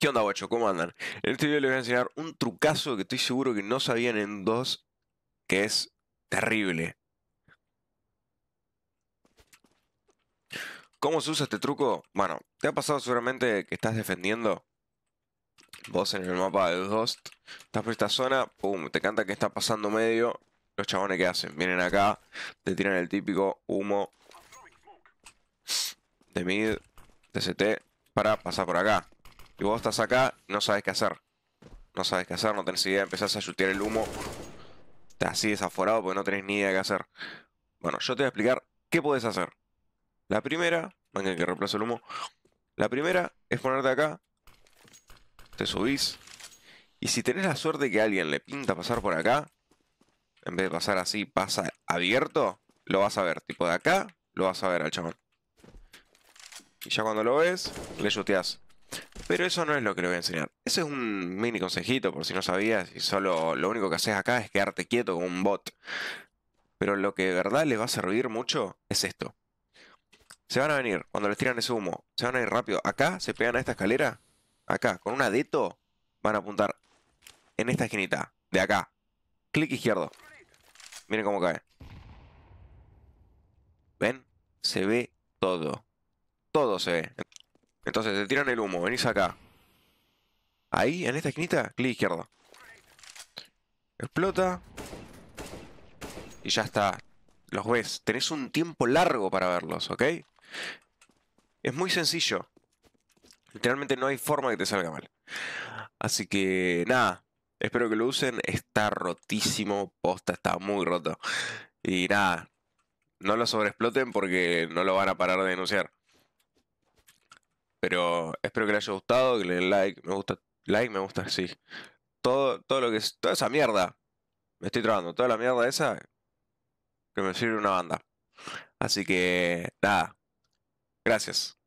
¿Qué onda, guacho? ¿Cómo andan? En este video les voy a enseñar un trucazo que estoy seguro que no sabían en 2, que es terrible. ¿Cómo se usa este truco? Bueno, te ha pasado seguramente que estás defendiendo vos en el mapa de Ghost. Estás por esta zona, pum, te canta que está pasando medio. Los chabones que hacen, vienen acá, te tiran el típico humo de mid, De CT para pasar por acá. Y vos estás acá, no sabes qué hacer. No sabes qué hacer, no tenés idea, empezás a chutear el humo. Estás así desaforado porque no tenés ni idea qué hacer. Bueno, yo te voy a explicar qué podés hacer. La primera, venga que reemplazo el humo. La primera es ponerte acá, te subís. Y si tenés la suerte que alguien le pinta pasar por acá, en vez de pasar así, pasa abierto, lo vas a ver. Tipo de acá, lo vas a ver al chabón. Y ya cuando lo ves, le chuteás. Pero eso no es lo que le voy a enseñar. Ese es un mini consejito por si no sabías y solo lo único que haces acá es quedarte quieto con un bot. Pero lo que de verdad les va a servir mucho es esto. Se van a venir cuando les tiran ese humo. Se van a ir rápido. Acá se pegan a esta escalera. Acá, con un deto, van a apuntar en esta esquinita. De acá. Clic izquierdo. Miren cómo cae. ¿Ven? Se ve todo. Todo se ve. Entonces te tiran el humo, venís acá. Ahí, en esta esquinita, clic izquierdo. Explota. Y ya está. Los ves. Tenés un tiempo largo para verlos, ¿ok? Es muy sencillo. Literalmente no hay forma que te salga mal. Así que nada. Espero que lo usen. Está rotísimo. Posta, está muy roto. Y nada. No lo sobreexploten porque no lo van a parar de denunciar. Pero espero que les haya gustado, que le den like, me gusta, like, me gusta, sí. Todo, todo lo que es, toda esa mierda, me estoy trabando, toda la mierda esa, que me sirve una banda. Así que, nada, gracias.